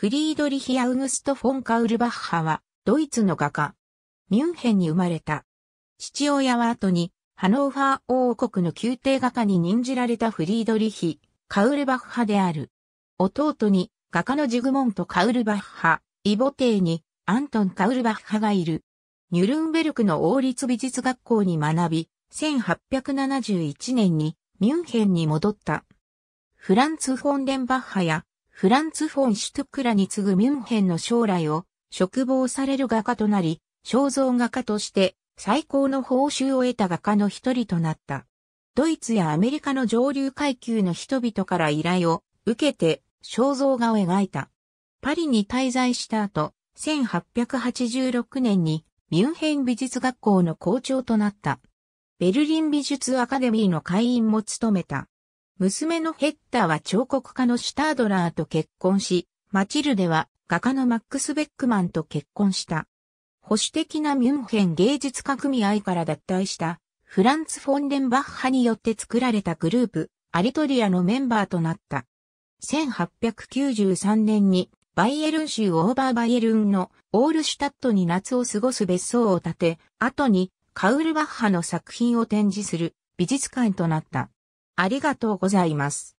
フリードリヒ・アウグスト・フォン・カウルバッハは、ドイツの画家。ミュンヘンに生まれた。父親は後に、ハノーファー王国の宮廷画家に任じられたフリードリヒ・カウルバッハである。弟に、画家のジグモント・カウルバッハ、イボテイに、アントン・カウルバッハがいる。ニュルンベルクの王立美術学校に学び、1871年にミュンヘンに戻った。フランツ・フォンデンバッハやフランツ・フォン・シュトクラに次ぐミュンヘンの将来を、嘱望される画家となり、肖像画家として最高の報酬を得た画家の一人となった。ドイツやアメリカの上流階級の人々から依頼を受けて肖像画を描いた。パリに滞在した後、1886年にミュンヘン美術学校の校長となった。ベルリン美術アカデミーの会員も務めた。娘のヘッダーは彫刻家のシュタードラーと結婚し、マチルデは画家のマックス・ベックマンと結婚した。保守的なミュンヘン芸術家組合から脱退したフランツ・フォンデンバッハによって作られたグループ、アリトリアのメンバーとなった。1893年にバイエルン州オーバーバイエルンのオールシュタットに夏を過ごす別荘を建て、後にカウルバッハの作品を展示する美術館となった。ありがとうございます。